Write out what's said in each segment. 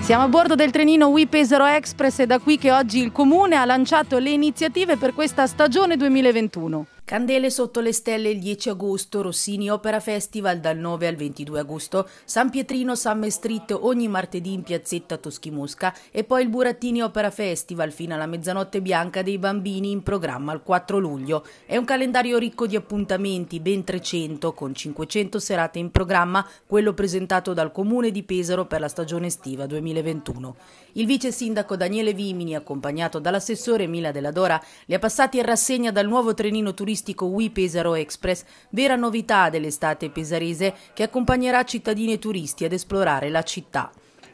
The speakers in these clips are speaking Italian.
Siamo a bordo del trenino Wi Pesaro Express e da qui che oggi il comune ha lanciato le iniziative per questa stagione 2021. Candele sotto le stelle il 10 agosto, Rossini Opera Festival dal 9 al 22 agosto, San Pietrino Summer Street ogni martedì in piazzetta Toschimusca e poi il Burattini Opera Festival fino alla mezzanotte bianca dei bambini in programma il 4 luglio. È un calendario ricco di appuntamenti, ben 300 con 500 serate in programma, quello presentato dal Comune di Pesaro per la stagione estiva 2021. Il vice sindaco Daniele Vimini, accompagnato dall'assessore Mila Della Dora, li ha passati in rassegna dal nuovo trenino turistico turistico Ui Pesaro Express, vera novità dell'estate pesarese che accompagnerà cittadini e turisti ad esplorare la città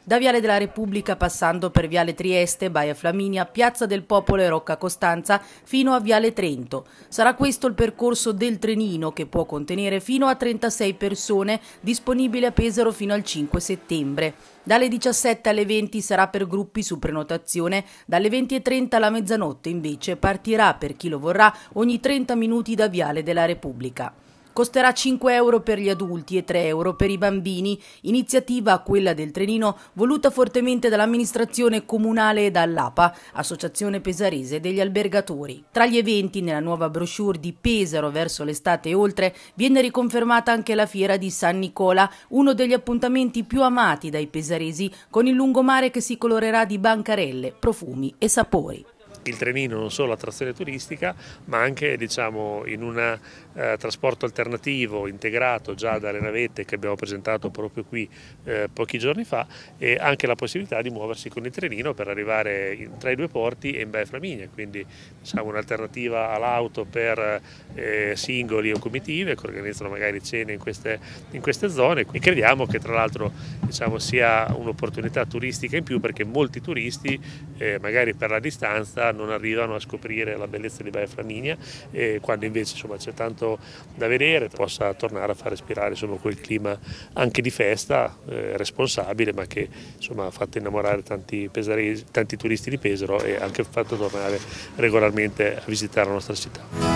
da Viale della Repubblica passando per Viale Trieste, Baia Flaminia, Piazza del Popolo e Rocca Costanza fino a Viale Trento. Sarà questo il percorso del trenino che può contenere fino a 36 persone, disponibile a Pesaro fino al 5 settembre. Dalle 17 alle 20 sarà per gruppi su prenotazione, dalle 20.30 alla mezzanotte invece partirà per chi lo vorrà ogni 30 minuti da Viale della Repubblica costerà 5 euro per gli adulti e 3 euro per i bambini, iniziativa quella del trenino voluta fortemente dall'amministrazione comunale e dall'APA, Associazione Pesarese degli Albergatori. Tra gli eventi nella nuova brochure di Pesaro verso l'estate e oltre viene riconfermata anche la fiera di San Nicola, uno degli appuntamenti più amati dai pesaresi, con il lungomare che si colorerà di bancarelle, profumi e sapori il trenino non solo attrazione turistica ma anche diciamo, in un eh, trasporto alternativo integrato già dalle navette che abbiamo presentato proprio qui eh, pochi giorni fa e anche la possibilità di muoversi con il trenino per arrivare in, tra i due porti e in Baia Flaminia, quindi diciamo, un'alternativa all'auto per eh, singoli o comitive che organizzano magari cene in queste, in queste zone e crediamo che tra l'altro diciamo, sia un'opportunità turistica in più perché molti turisti eh, magari per la distanza non arrivano a scoprire la bellezza di Baia Flaminia, e quando invece insomma, c'è tanto da vedere possa tornare a far respirare insomma, quel clima anche di festa, eh, responsabile, ma che insomma, ha fatto innamorare tanti, pesaresi, tanti turisti di Pesaro e anche fatto tornare regolarmente a visitare la nostra città.